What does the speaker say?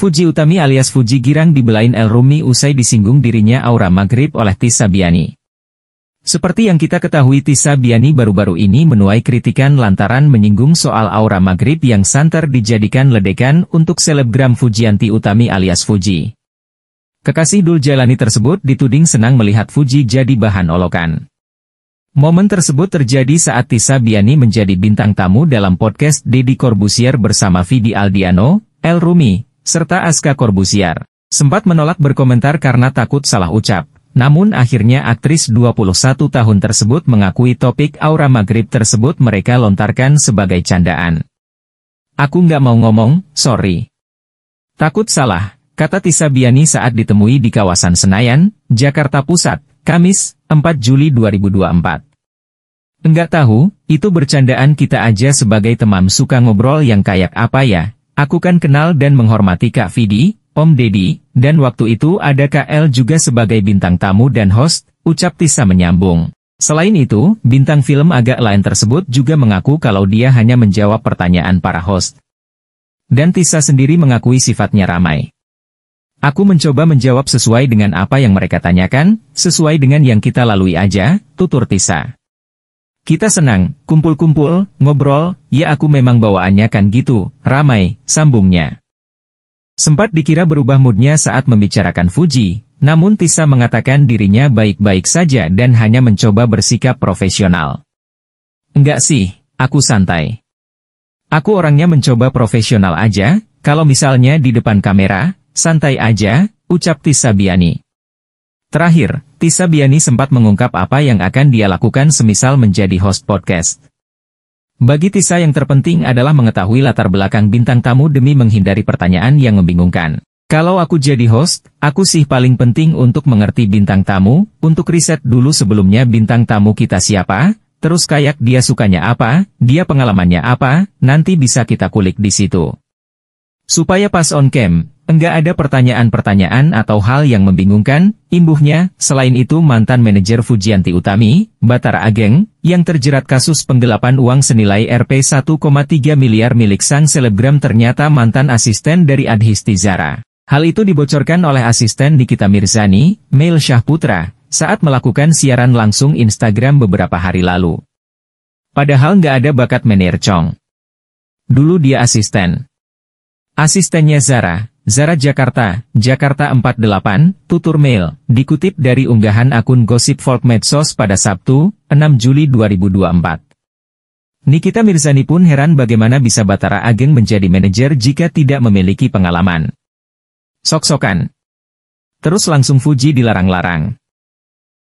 Fuji Utami alias Fuji Girang dibelain El Rumi usai disinggung dirinya Aura Maghrib oleh Tisa Biani. Seperti yang kita ketahui Tisa Biani baru-baru ini menuai kritikan lantaran menyinggung soal Aura Maghrib yang santer dijadikan ledekan untuk selebgram Fujianti Utami alias Fuji. Kekasih Dul Jalani tersebut dituding senang melihat Fuji jadi bahan olokan. Momen tersebut terjadi saat Tisa Biani menjadi bintang tamu dalam podcast Deddy Corbusier bersama Vidi Aldiano, El Rumi, serta Aska Korbusiar sempat menolak berkomentar karena takut salah ucap. Namun akhirnya aktris 21 tahun tersebut mengakui topik aura maghrib tersebut mereka lontarkan sebagai candaan. Aku nggak mau ngomong, sorry. Takut salah, kata Tisa Biani saat ditemui di kawasan Senayan, Jakarta Pusat, Kamis, 4 Juli 2024. Enggak tahu, itu bercandaan kita aja sebagai teman suka ngobrol yang kayak apa ya, Aku kan kenal dan menghormati Kak Vidi, Om Dedi, dan waktu itu ada KL juga sebagai bintang tamu dan host, ucap Tisa menyambung. Selain itu, bintang film agak lain tersebut juga mengaku kalau dia hanya menjawab pertanyaan para host. Dan Tisa sendiri mengakui sifatnya ramai. Aku mencoba menjawab sesuai dengan apa yang mereka tanyakan, sesuai dengan yang kita lalui aja, tutur Tisa. Kita senang, kumpul-kumpul, ngobrol, ya aku memang bawaannya kan gitu, ramai, sambungnya. Sempat dikira berubah moodnya saat membicarakan Fuji, namun Tisa mengatakan dirinya baik-baik saja dan hanya mencoba bersikap profesional. Enggak sih, aku santai. Aku orangnya mencoba profesional aja, kalau misalnya di depan kamera, santai aja, ucap Tisa Biani. Terakhir, Tisa Biani sempat mengungkap apa yang akan dia lakukan semisal menjadi host podcast. Bagi Tisa yang terpenting adalah mengetahui latar belakang bintang tamu demi menghindari pertanyaan yang membingungkan. Kalau aku jadi host, aku sih paling penting untuk mengerti bintang tamu, untuk riset dulu sebelumnya bintang tamu kita siapa, terus kayak dia sukanya apa, dia pengalamannya apa, nanti bisa kita kulik di situ. Supaya pas on cam, Enggak ada pertanyaan-pertanyaan atau hal yang membingungkan, imbuhnya, selain itu mantan manajer Fujianti Utami, Batara Ageng, yang terjerat kasus penggelapan uang senilai Rp 1,3 miliar milik sang selebgram ternyata mantan asisten dari Adhisti Zara. Hal itu dibocorkan oleh asisten Nikita Mirzani, Mail Syahputra, saat melakukan siaran langsung Instagram beberapa hari lalu. Padahal nggak ada bakat menir Chong. Dulu dia asisten. Asistennya Zara, Zara Jakarta, Jakarta 48, Tutur Mail, dikutip dari unggahan akun Gosip Folk Medsos pada Sabtu, 6 Juli 2024. Nikita Mirzani pun heran bagaimana bisa Batara Ageng menjadi manajer jika tidak memiliki pengalaman. Sok-sokan. Terus langsung Fuji dilarang-larang.